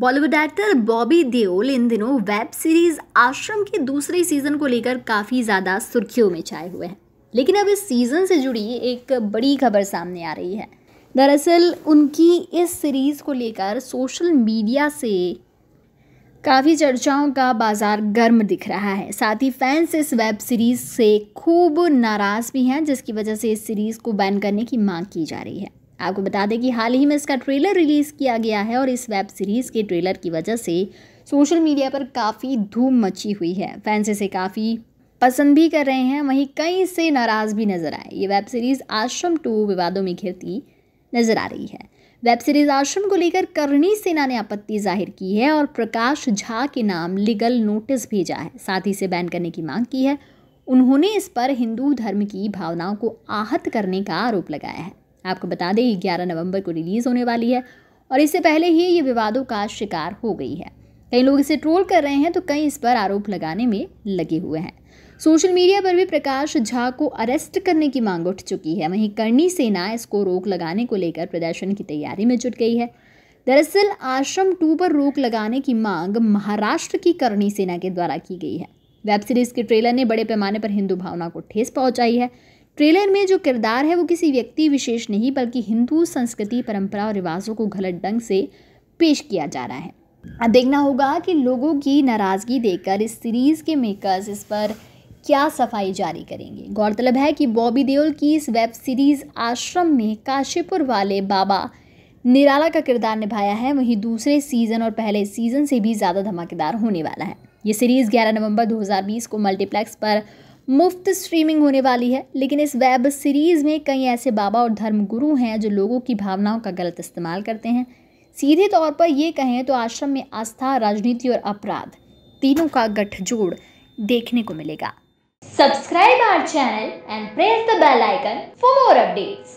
Bollywood actor Bobby Deol इन दिनों web series आश्रम के दूसरे सीजन को लेकर काफ़ी ज़्यादा सुर्खियों में छाए हुए हैं लेकिन अब इस सीज़न से जुड़ी एक बड़ी खबर सामने आ रही है दरअसल उनकी इस सीरीज़ को लेकर सोशल मीडिया से काफ़ी चर्चाओं का बाज़ार गर्म दिख रहा है साथ ही फैंस इस वेब सीरीज़ से खूब नाराज़ भी हैं जिसकी वजह से इस सीरीज़ को बैन करने की मांग की जा रही है आपको बता दें कि हाल ही में इसका ट्रेलर रिलीज़ किया गया है और इस वेब सीरीज़ के ट्रेलर की वजह से सोशल मीडिया पर काफ़ी धूम मची हुई है फैंस इसे काफ़ी पसंद भी कर रहे हैं वहीं कई से नाराज़ भी नज़र आए ये वेब सीरीज़ आश्रम टू विवादों में घिरती नज़र आ रही है वेब सीरीज़ आश्रम को लेकर करणी सेना ने आपत्ति जाहिर की है और प्रकाश झा के नाम लीगल नोटिस भेजा है साथ ही इसे बैन करने की मांग की है उन्होंने इस पर हिंदू धर्म की भावनाओं को आहत करने का आरोप लगाया है आपको बता दें ग्यारह नवंबर को रिलीज़ होने वाली है और इससे पहले ही ये विवादों का शिकार हो गई है कई लोग इसे ट्रोल कर रहे हैं तो कई इस पर आरोप लगाने में लगे हुए हैं सोशल मीडिया पर भी प्रकाश झा को अरेस्ट करने की मांग उठ चुकी है वहीं करनी सेना इसको रोक लगाने को लेकर प्रदर्शन की तैयारी में जुट गई है दरअसल आश्रम टू पर रोक लगाने की मांग महाराष्ट्र की करनी सेना के द्वारा की गई है वेब सीरीज के ट्रेलर ने बड़े पैमाने पर हिंदू भावना को ठेस पहुंचाई है ट्रेलर में जो किरदार है वो किसी व्यक्ति विशेष नहीं बल्कि हिंदू संस्कृति परंपरा और रिवाजों को गलत ढंग से पेश किया जा रहा है अब देखना होगा कि लोगों की नाराज़गी देकर इस सीरीज़ के मेकर्स इस पर क्या सफाई जारी करेंगे गौरतलब है कि बॉबी देओल की इस वेब सीरीज़ आश्रम में काशीपुर वाले बाबा निराला का किरदार निभाया है वहीं दूसरे सीज़न और पहले सीज़न से भी ज़्यादा धमाकेदार होने वाला है ये सीरीज़ 11 नवंबर 2020 को मल्टीप्लेक्स पर मुफ्त स्ट्रीमिंग होने वाली है लेकिन इस वेब सीरीज़ में कई ऐसे बाबा और धर्मगुरु हैं जो लोगों की भावनाओं का गलत इस्तेमाल करते हैं सीधे तौर पर ये कहें तो आश्रम में आस्था राजनीति और अपराध तीनों का गठजोड़ देखने को मिलेगा subscribe our channel and press the bell icon for more updates